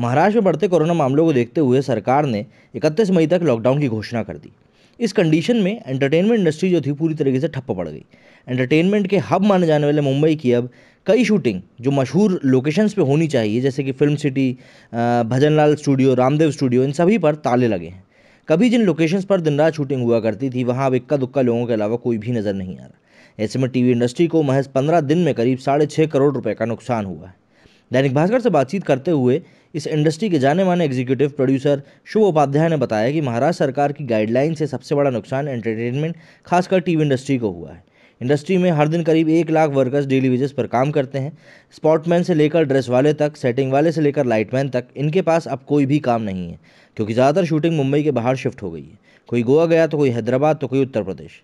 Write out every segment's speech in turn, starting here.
महाराष्ट्र में बढ़ते कोरोना मामलों को देखते हुए सरकार ने 31 मई तक लॉकडाउन की घोषणा कर दी इस कंडीशन में एंटरटेनमेंट इंडस्ट्री जो थी पूरी तरीके से ठप्प पड़ गई एंटरटेनमेंट के हब माने जाने वाले मुंबई की अब कई शूटिंग जो मशहूर लोकेशंस पे होनी चाहिए जैसे कि film city Bhajanlal studio Ramdev studio इन सभी पर ताले लगे हैं कभी जिन लोकेशंस पर दिन रात शूटिंग हुआ करती थी वहाँ अब इक्का दुक्का लोगों के अलावा कोई भी नज़र नहीं आ रहा ऐसे में टीवी इंडस्ट्री को महज पंद्रह दिन में करीब साढ़े छः करोड़ रुपये का नुकसान हुआ है दैनिक भास्कर से बातचीत करते हुए इस इंडस्ट्री के जाने माने एग्जीक्यूटिव प्रोड्यूसर शुभ उपाध्याय ने बताया कि महाराष्ट्र सरकार की गाइडलाइन से सबसे बड़ा नुकसान एंटरटेनमेंट खासकर टीवी इंडस्ट्री को हुआ है इंडस्ट्री में हर दिन करीब एक लाख वर्कर्स डेली वेजेस पर काम करते हैं स्पॉटमैन से लेकर ड्रेस वाले तक सेटिंग वाले से लेकर लाइटमैन तक इनके पास अब कोई भी काम नहीं है क्योंकि ज़्यादातर शूटिंग मुंबई के बाहर शिफ्ट हो गई है कोई गोवा गया तो कोई हैदराबाद तो कोई उत्तर प्रदेश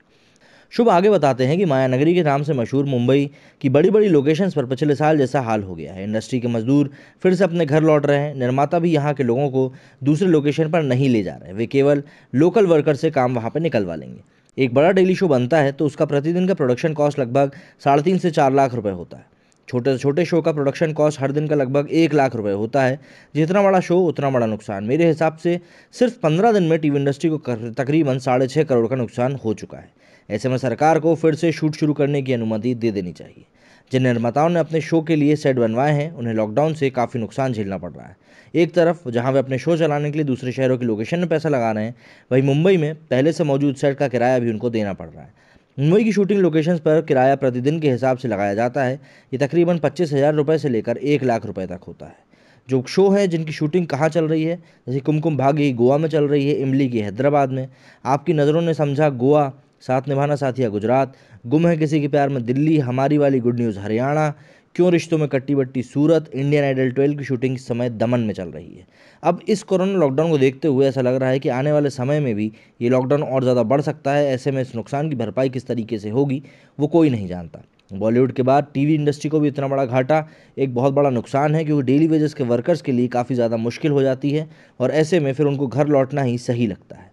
शुभ आगे बताते हैं कि माया नगरी के नाम से मशहूर मुंबई की बड़ी बड़ी लोकेशंस पर पिछले साल जैसा हाल हो गया है इंडस्ट्री के मजदूर फिर से अपने घर लौट रहे हैं निर्माता भी यहाँ के लोगों को दूसरे लोकेशन पर नहीं ले जा रहे वे केवल लोकल वर्कर से काम वहाँ पर निकलवा लेंगे एक बड़ा डेली शो बनता है तो उसका प्रतिदिन का प्रोडक्शन कॉस्ट लगभग साढ़े तीन से चार लाख रुपये होता है छोटे से छोटे शो का प्रोडक्शन कॉस्ट हर दिन का लगभग एक लाख रुपए होता है जितना बड़ा शो उतना बड़ा नुकसान मेरे हिसाब से सिर्फ पंद्रह दिन में टीवी इंडस्ट्री को तकरीबन साढ़े छः करोड़ का नुकसान हो चुका है ऐसे में सरकार को फिर से शूट शुरू करने की अनुमति दे देनी चाहिए जिन निर्माताओं ने अपने शो के लिए सेट बनवाए हैं उन्हें लॉकडाउन से काफ़ी नुकसान झेलना पड़ रहा है एक तरफ जहां वे अपने शो चलाने के लिए दूसरे शहरों की लोकेशन में पैसा लगा रहे हैं वहीं मुंबई में पहले से मौजूद सेट का किराया भी उनको देना पड़ रहा है मुंबई की शूटिंग लोकेशंस पर किराया प्रतिदिन के हिसाब से लगाया जाता है ये तकरीबन पच्चीस हज़ार रुपये से लेकर एक लाख रुपये तक होता है जो शो है जिनकी शूटिंग कहाँ चल रही है जैसे कुमकुम भागी गोवा में चल रही है इमली की हैदराबाद में आपकी नज़रों ने समझा गोवा साथ निभाना साथिया गुजरात गुम है किसी के प्यार में दिल्ली हमारी वाली गुड न्यूज़ हरियाणा क्यों रिश्तों में कट्टी बट्टी सूरत इंडियन आइडल ट्वेल्व की शूटिंग इस समय दमन में चल रही है अब इस कोरोना लॉकडाउन को देखते हुए ऐसा लग रहा है कि आने वाले समय में भी ये लॉकडाउन और ज़्यादा बढ़ सकता है ऐसे में इस नुकसान की भरपाई किस तरीके से होगी वो कोई नहीं जानता बॉलीवुड के बाद टीवी इंडस्ट्री को भी इतना बड़ा घाटा एक बहुत बड़ा नुकसान है क्योंकि डेली वेजेस के वर्कर्स के लिए काफ़ी ज़्यादा मुश्किल हो जाती है और ऐसे में फिर उनको घर लौटना ही सही लगता है